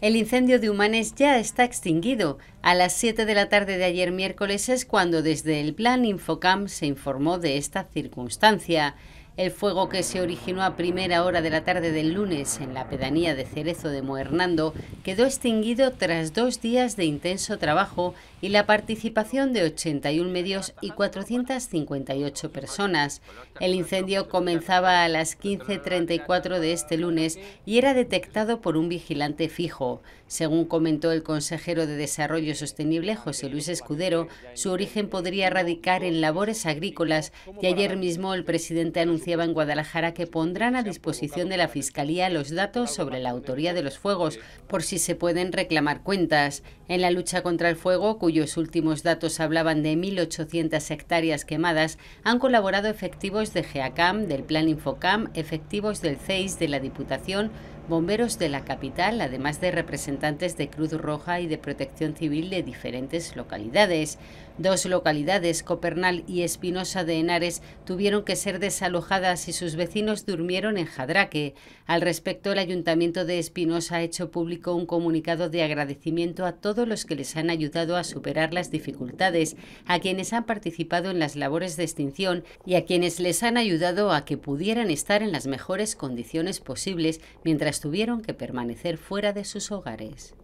El incendio de Humanes ya está extinguido. A las 7 de la tarde de ayer miércoles es cuando desde el plan Infocam se informó de esta circunstancia. El fuego que se originó a primera hora de la tarde del lunes en la pedanía de Cerezo de Mohernando quedó extinguido tras dos días de intenso trabajo y la participación de 81 medios y 458 personas. El incendio comenzaba a las 15.34 de este lunes y era detectado por un vigilante fijo. Según comentó el consejero de Desarrollo Sostenible, José Luis Escudero, su origen podría radicar en labores agrícolas y ayer mismo el presidente anunció en Guadalajara que pondrán a disposición de la Fiscalía los datos sobre la autoría de los fuegos, por si se pueden reclamar cuentas. En la lucha contra el fuego, cuyos últimos datos hablaban de 1.800 hectáreas quemadas, han colaborado efectivos de GEACAM, del Plan Infocam, efectivos del CEIS, de la Diputación, bomberos de la capital, además de representantes de Cruz Roja y de Protección Civil de diferentes localidades. Dos localidades, Copernal y Espinosa de Henares, tuvieron que ser desalojadas y sus vecinos durmieron en Jadraque. Al respecto, el Ayuntamiento de Espinosa ha hecho público un comunicado de agradecimiento a todos los que les han ayudado a superar las dificultades, a quienes han participado en las labores de extinción y a quienes les han ayudado a que pudieran estar en las mejores condiciones posibles mientras tuvieron que permanecer fuera de sus hogares.